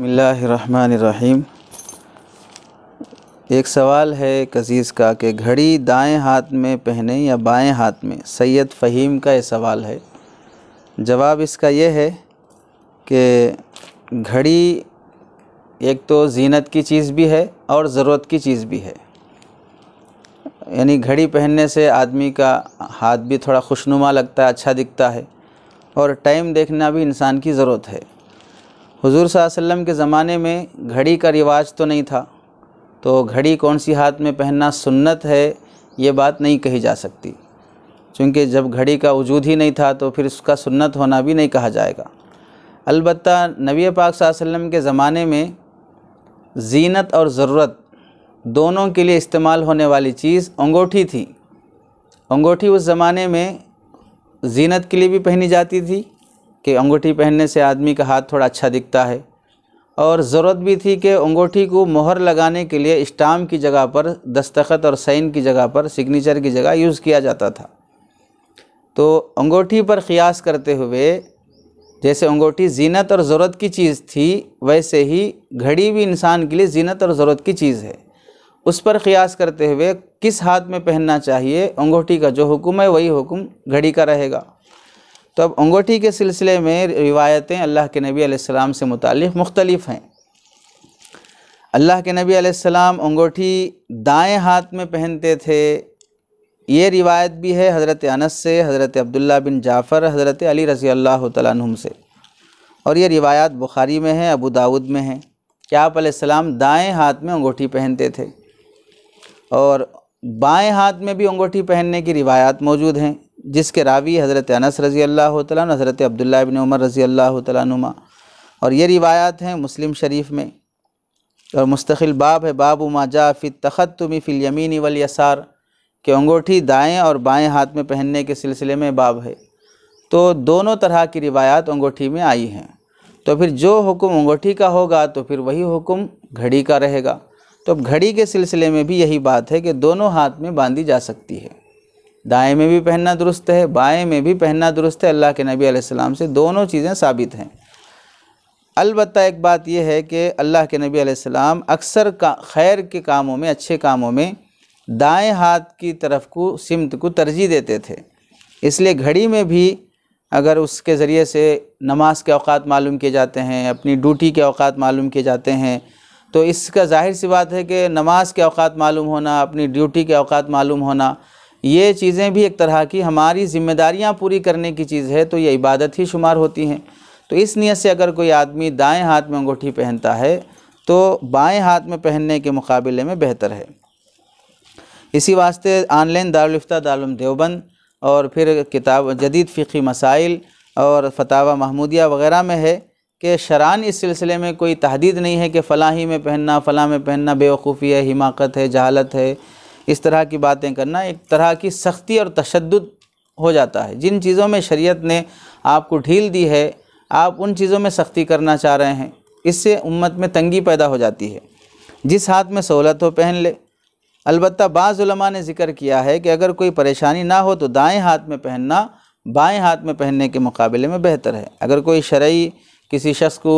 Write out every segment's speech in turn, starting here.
बसमीम एक सवाल है एक अज़ीज़ का कि घड़ी दाएं हाथ में पहने या बाएं हाथ में सैयद फ़हीम का ये सवाल है जवाब इसका यह है कि घड़ी एक तो जीनत की चीज़ भी है और ज़रूरत की चीज़ भी है यानी घड़ी पहनने से आदमी का हाथ भी थोड़ा खुशनुमा लगता है अच्छा दिखता है और टाइम देखना भी इंसान की ज़रूरत है हुजूर वसल्लम के ज़माने में घड़ी का रिवाज तो नहीं था तो घड़ी कौन सी हाथ में पहनना सुन्नत है ये बात नहीं कही जा सकती चूँकि जब घड़ी का वजूद ही नहीं था तो फिर उसका सुन्नत होना भी नहीं कहा जाएगा अलबत् नबी पाक वसल्लम के ज़माने में जीनत और ज़रूरत दोनों के लिए इस्तेमाल होने वाली चीज़ अंगूठी थी अंगूठी उस ज़माने में जीनत के लिए भी पहनी जाती थी कि अंगूठी पहनने से आदमी का हाथ थोड़ा अच्छा दिखता है और ज़रूरत भी थी कि अंगूठी को मोहर लगाने के लिए इस्टाम की जगह पर दस्तखत और साइन की जगह पर सिग्नेचर की जगह यूज़ किया जाता था तो अंगूठी पर क़ियास करते हुए जैसे अंगूठी जीनत और ज़रूरत की चीज़ थी वैसे ही घड़ी भी इंसान के लिए जीनत और ज़रूरत की चीज़ है उस पर क़ियास करते हुए किस हाथ में पहनना चाहिए अंगूठी का जो हुक्म है वही हुक्म घड़ी का रहेगा तो अब अंगूठी के सिलसिले में रिवायतें अल्लाह के नबी आसमाम से मुतक़ मुख्तलिफ़ हैं अल्लाह के नबी आसमाम अंगूठी दाएं हाथ में पहनते थे ये रिवायत भी है हज़रत अनस से हज़रत अब्दुल्ला बिन जाफ़र हज़रत अली रज़ी अल्लाह तुम से और ये रिवायात बुखारी में है अबू दाऊद में है कि आप आसमाम दाएँ हाथ में अंगूठी पहनते थे और बाएँ हाथ में भी अंगूठी पहनने की रिवायात मौजूद हैं जिसके रावी हज़रत अनस रज़ी अल्लाह तन हज़रत अब्दुल्ला इबन उमर रज़ी अल्लाह तुमा और ये रिवायात हैं मुस्लिम शरीफ में और मुस्तकिल बाब है बाबू माजा फ़ि तखत तुमी फ़िल यमीनी वल यसार के अंगूठी दाएँ और बाएँ हाथ में पहनने के सिलसिले में बाब है तो दोनों तरह की रिवायात अंगूठी में आई हैं तो फिर जो हुक्म अंगूठी का होगा तो फिर वही हुक्म घड़ी का रहेगा तो अब घड़ी के सिलसिले में भी यही बात है कि दोनों हाथ में बांधी जा सकती है दाएँ में भी पहनना दुरुस्त है बाएँ में भी पहनना दुरुस्त है अल्लाह के नबी आसमाम से दोनों चीज़ें साबित हैं अलबत् एक बात यह है कि अल्लाह के नबी आसमाम अक्सर का खैर के कामों में अच्छे कामों में दाएँ हाथ की तरफ को सिमत को तरजीह देते थे इसलिए घड़ी में भी अगर उसके ज़रिए से नमाज के अवात मालूम किए जाते हैं अपनी ड्यूटी के अवात मालूम किए जाते हैं तो इसका जाहिर सी बात है कि नमाज के अवात मालूम होना अपनी ड्यूटी के अवात मालूम होना ये चीज़ें भी एक तरह की हमारी जिम्मेदारियां पूरी करने की चीज़ है तो ये इबादत ही शुमार होती हैं तो इस नियत से अगर कोई आदमी दाएं हाथ में अंगूठी पहनता है तो बाएं हाथ में पहनने के मुकाबले में बेहतर है इसी वास्ते ऑनलाइन दारुलफ्ता दारुम देवबंद और फिर किताब जदीद फ़िकी मसाइल और फतावा महमूदिया वगैरह में है कि शरान इस सिलसिले में कोई तहदीद नहीं है कि फ़लाँ ही में पहनना फ़लाँ में पहनना बेवकूफ़ी है हिमाकत है जहालत है इस तरह की बातें करना एक तरह की सख्ती और तशद हो जाता है जिन चीज़ों में शरीयत ने आपको ढील दी है आप उन चीज़ों में सख्ती करना चाह रहे हैं इससे उम्मत में तंगी पैदा हो जाती है जिस हाथ में सहूलत हो पहन ले अलबत् बाज़ुलमा ने जिक्र किया है कि अगर कोई परेशानी ना हो तो दाएं हाथ में पहनना बाएं हाथ में पहनने के मुकाबले में बेहतर है अगर कोई शरय किसी शख्स को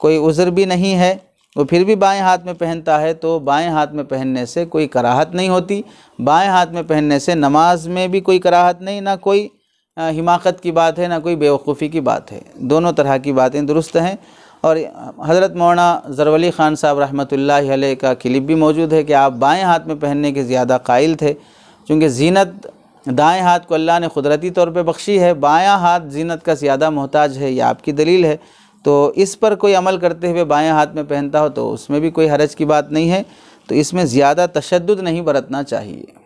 कोई उज़र भी नहीं है वो फिर भी बाएं हाथ में पहनता है तो बाएं हाथ में पहनने से कोई कराहत नहीं होती बाएं हाथ में पहनने से नमाज में भी कोई कराहत नहीं ना कोई हिमाकत की बात है ना कोई बेवकूफ़ी की बात है दोनों तरह की बातें दुरुस्त हैं और हज़रत मौना ज़रवली ख़ान साहब रहमत ला का क्लिप भी मौजूद है कि आप बाएँ हाथ में पहनने के ज़्यादा कायल थे चूँकि जीनत दाएँ हाथ को अल्लाह ने कुदरती तौर पर बख्शी है बायाँ हाथ जीनत का ज़्यादा मोहताज है यह आपकी दलील है तो इस पर कोई अमल करते हुए बाएं हाथ में पहनता हो तो उसमें भी कोई हरज की बात नहीं है तो इसमें ज़्यादा तशद नहीं बरतना चाहिए